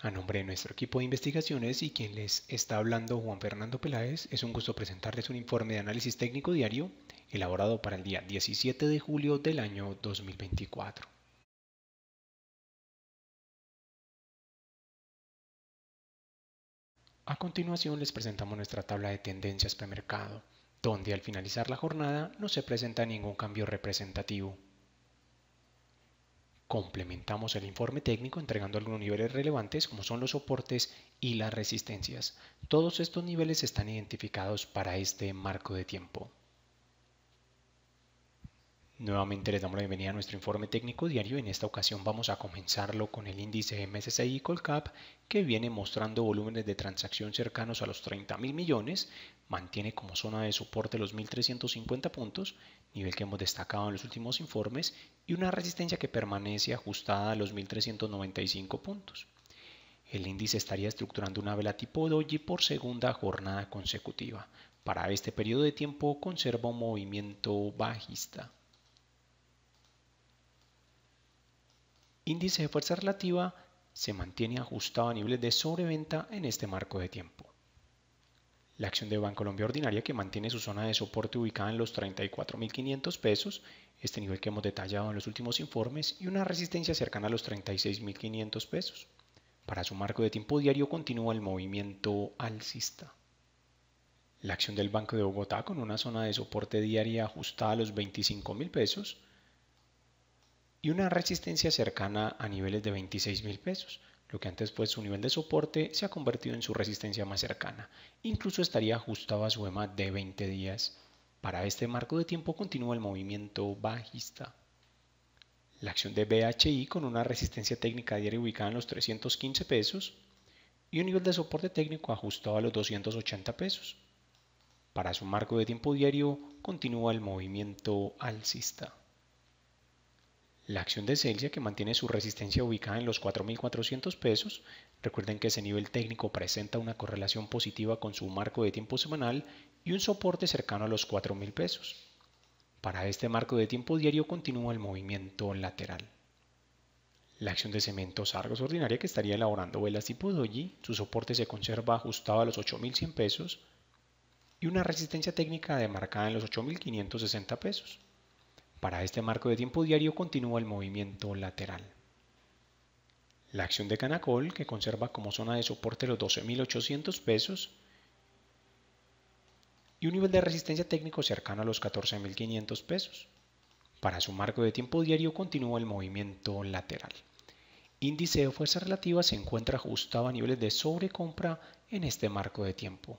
A nombre de nuestro equipo de investigaciones y quien les está hablando Juan Fernando Peláez, es un gusto presentarles un informe de análisis técnico diario elaborado para el día 17 de julio del año 2024. A continuación les presentamos nuestra tabla de tendencias premercado, donde al finalizar la jornada no se presenta ningún cambio representativo complementamos el informe técnico entregando algunos niveles relevantes como son los soportes y las resistencias. Todos estos niveles están identificados para este marco de tiempo. Nuevamente les damos la bienvenida a nuestro informe técnico diario. En esta ocasión vamos a comenzarlo con el índice MSCI Colcap que viene mostrando volúmenes de transacción cercanos a los 30 mil millones, mantiene como zona de soporte los 1350 puntos, nivel que hemos destacado en los últimos informes, y una resistencia que permanece ajustada a los 1395 puntos. El índice estaría estructurando una vela tipo doji por segunda jornada consecutiva. Para este periodo de tiempo conserva un movimiento bajista. índice de fuerza relativa se mantiene ajustado a niveles de sobreventa en este marco de tiempo. La acción de Bancolombia Ordinaria que mantiene su zona de soporte ubicada en los 34.500 pesos, este nivel que hemos detallado en los últimos informes, y una resistencia cercana a los 36.500 pesos. Para su marco de tiempo diario continúa el movimiento alcista. La acción del Banco de Bogotá con una zona de soporte diaria ajustada a los 25.000 pesos, y una resistencia cercana a niveles de 26 pesos. Lo que antes fue su nivel de soporte se ha convertido en su resistencia más cercana. Incluso estaría ajustado a su EMA de 20 días. Para este marco de tiempo continúa el movimiento bajista. La acción de BHI con una resistencia técnica diaria ubicada en los 315 pesos y un nivel de soporte técnico ajustado a los 280 pesos. Para su marco de tiempo diario continúa el movimiento alcista la acción de Celsia que mantiene su resistencia ubicada en los 4.400 pesos. Recuerden que ese nivel técnico presenta una correlación positiva con su marco de tiempo semanal y un soporte cercano a los 4.000 pesos. Para este marco de tiempo diario continúa el movimiento lateral. La acción de cementos Argos ordinaria que estaría elaborando velas tipo Doji, su soporte se conserva ajustado a los 8.100 pesos y una resistencia técnica demarcada en los 8.560 pesos. Para este marco de tiempo diario continúa el movimiento lateral. La acción de Canacol, que conserva como zona de soporte los 12.800 pesos, y un nivel de resistencia técnico cercano a los 14.500 pesos. Para su marco de tiempo diario continúa el movimiento lateral. Índice de fuerza relativa se encuentra ajustado a niveles de sobrecompra en este marco de tiempo.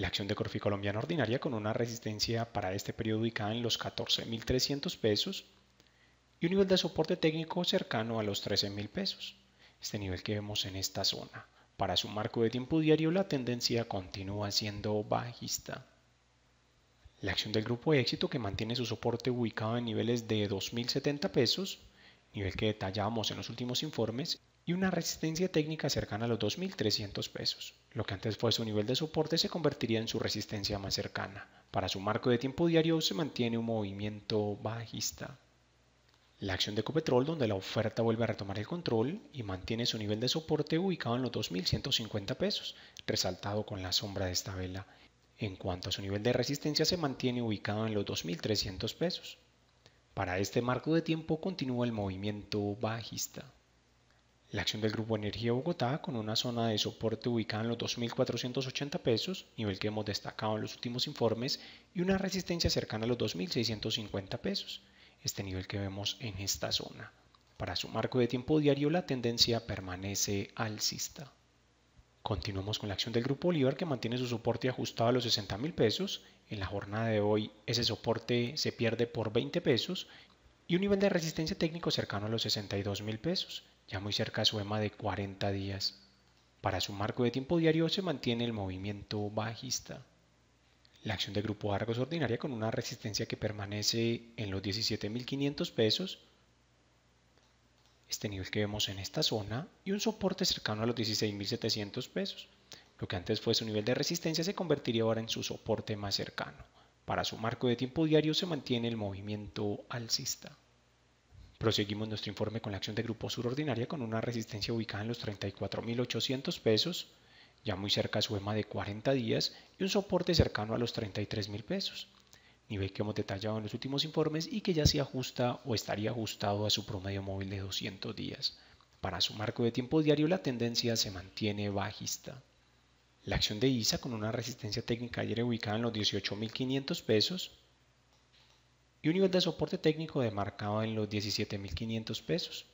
La acción de Colombiana ordinaria con una resistencia para este periodo ubicada en los 14.300 pesos y un nivel de soporte técnico cercano a los 13.000 pesos, este nivel que vemos en esta zona. Para su marco de tiempo diario la tendencia continúa siendo bajista. La acción del grupo éxito que mantiene su soporte ubicado en niveles de 2.070 pesos, nivel que detallábamos en los últimos informes, una resistencia técnica cercana a los 2.300 pesos. Lo que antes fue su nivel de soporte se convertiría en su resistencia más cercana. Para su marco de tiempo diario se mantiene un movimiento bajista. La acción de Copetrol donde la oferta vuelve a retomar el control y mantiene su nivel de soporte ubicado en los 2.150 pesos, resaltado con la sombra de esta vela. En cuanto a su nivel de resistencia, se mantiene ubicado en los 2.300 pesos. Para este marco de tiempo continúa el movimiento bajista. La acción del Grupo Energía Bogotá, con una zona de soporte ubicada en los 2.480 pesos, nivel que hemos destacado en los últimos informes, y una resistencia cercana a los 2.650 pesos, este nivel que vemos en esta zona. Para su marco de tiempo diario, la tendencia permanece alcista. Continuamos con la acción del Grupo Oliver que mantiene su soporte ajustado a los 60.000 pesos. En la jornada de hoy ese soporte se pierde por 20 pesos y un nivel de resistencia técnico cercano a los 62.000 pesos ya muy cerca su EMA de 40 días. Para su marco de tiempo diario se mantiene el movimiento bajista. La acción de grupo Argos ordinaria con una resistencia que permanece en los 17.500 pesos, este nivel que vemos en esta zona, y un soporte cercano a los 16.700 pesos. Lo que antes fue su nivel de resistencia se convertiría ahora en su soporte más cercano. Para su marco de tiempo diario se mantiene el movimiento alcista. Proseguimos nuestro informe con la acción de grupo Ordinaria con una resistencia ubicada en los 34.800 pesos, ya muy cerca a su EMA de 40 días y un soporte cercano a los 33.000 pesos, nivel que hemos detallado en los últimos informes y que ya se ajusta o estaría ajustado a su promedio móvil de 200 días. Para su marco de tiempo diario la tendencia se mantiene bajista. La acción de ISA con una resistencia técnica ayer ubicada en los 18.500 pesos, y un nivel de soporte técnico demarcado en los 17.500 pesos.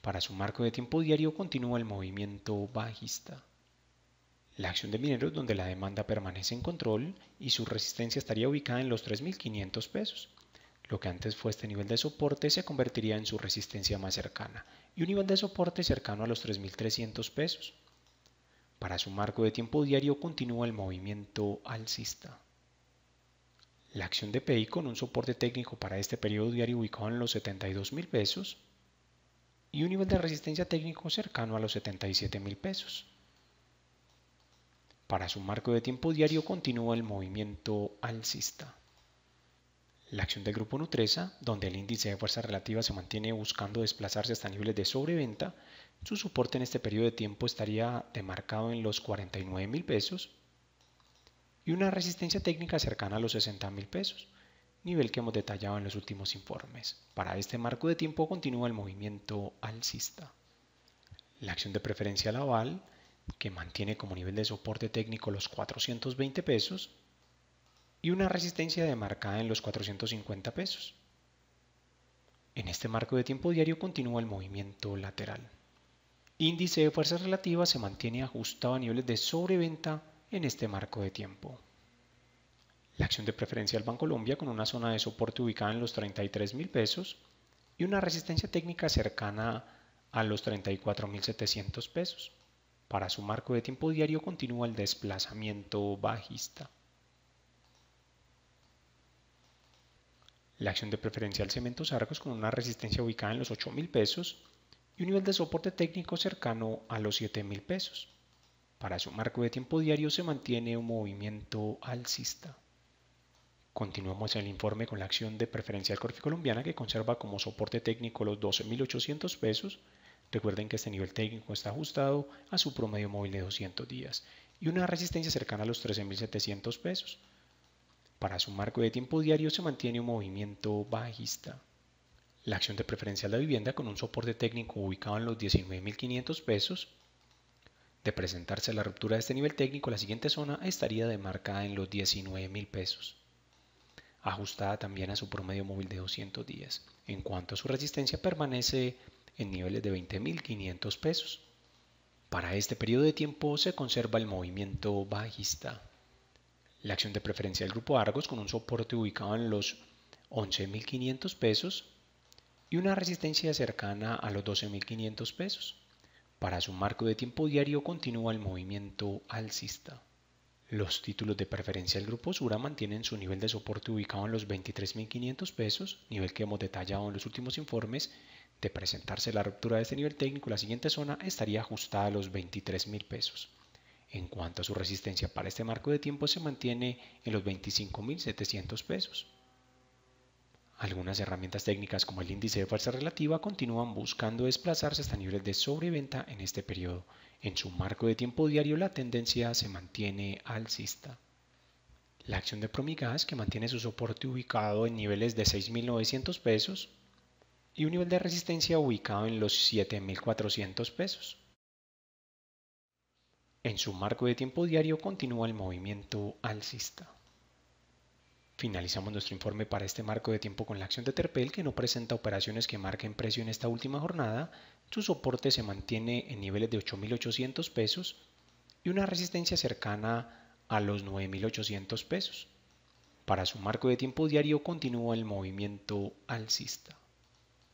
Para su marco de tiempo diario continúa el movimiento bajista. La acción de mineros donde la demanda permanece en control y su resistencia estaría ubicada en los 3.500 pesos. Lo que antes fue este nivel de soporte se convertiría en su resistencia más cercana y un nivel de soporte cercano a los 3.300 pesos. Para su marco de tiempo diario continúa el movimiento alcista. La acción de PI con un soporte técnico para este periodo diario ubicado en los 72 mil pesos y un nivel de resistencia técnico cercano a los 77 mil pesos. Para su marco de tiempo diario continúa el movimiento alcista. La acción del grupo Nutresa, donde el índice de fuerza relativa se mantiene buscando desplazarse hasta niveles de sobreventa, su soporte en este periodo de tiempo estaría demarcado en los 49 mil pesos y una resistencia técnica cercana a los 60 mil pesos, nivel que hemos detallado en los últimos informes. Para este marco de tiempo continúa el movimiento alcista. La acción de preferencia Laval, que mantiene como nivel de soporte técnico los 420 pesos, y una resistencia demarcada en los 450 pesos. En este marco de tiempo diario continúa el movimiento lateral. Índice de fuerzas relativas se mantiene ajustado a niveles de sobreventa en este marco de tiempo. La acción de preferencia del Colombia con una zona de soporte ubicada en los 33 mil pesos y una resistencia técnica cercana a los 34.700 pesos. Para su marco de tiempo diario continúa el desplazamiento bajista. La acción de preferencia al Cementos Arcos con una resistencia ubicada en los 8.000 pesos y un nivel de soporte técnico cercano a los mil pesos. Para su marco de tiempo diario se mantiene un movimiento alcista. Continuamos el informe con la acción de Preferencia Corfi colombiana que conserva como soporte técnico los 12.800 pesos. Recuerden que este nivel técnico está ajustado a su promedio móvil de 200 días y una resistencia cercana a los 13.700 pesos. Para su marco de tiempo diario se mantiene un movimiento bajista. La acción de Preferencia de vivienda con un soporte técnico ubicado en los 19.500 pesos de presentarse la ruptura de este nivel técnico, la siguiente zona estaría demarcada en los 19 mil pesos, ajustada también a su promedio móvil de 200 días. En cuanto a su resistencia, permanece en niveles de 20.500 pesos. Para este periodo de tiempo se conserva el movimiento bajista. La acción de preferencia del grupo Argos con un soporte ubicado en los 11.500 pesos y una resistencia cercana a los 12.500 pesos. Para su marco de tiempo diario continúa el movimiento alcista. Los títulos de preferencia del Grupo Sura mantienen su nivel de soporte ubicado en los 23.500 pesos, nivel que hemos detallado en los últimos informes. De presentarse la ruptura de este nivel técnico, la siguiente zona estaría ajustada a los 23.000 pesos. En cuanto a su resistencia para este marco de tiempo, se mantiene en los 25.700 pesos. Algunas herramientas técnicas como el índice de fuerza relativa continúan buscando desplazarse hasta niveles de sobreventa en este periodo. En su marco de tiempo diario la tendencia se mantiene alcista. La acción de Promigas, que mantiene su soporte ubicado en niveles de 6.900 pesos y un nivel de resistencia ubicado en los 7.400 pesos. En su marco de tiempo diario continúa el movimiento alcista. Finalizamos nuestro informe para este marco de tiempo con la acción de Terpel que no presenta operaciones que marquen precio en esta última jornada, su soporte se mantiene en niveles de 8.800 pesos y una resistencia cercana a los 9.800 pesos. Para su marco de tiempo diario continúa el movimiento alcista.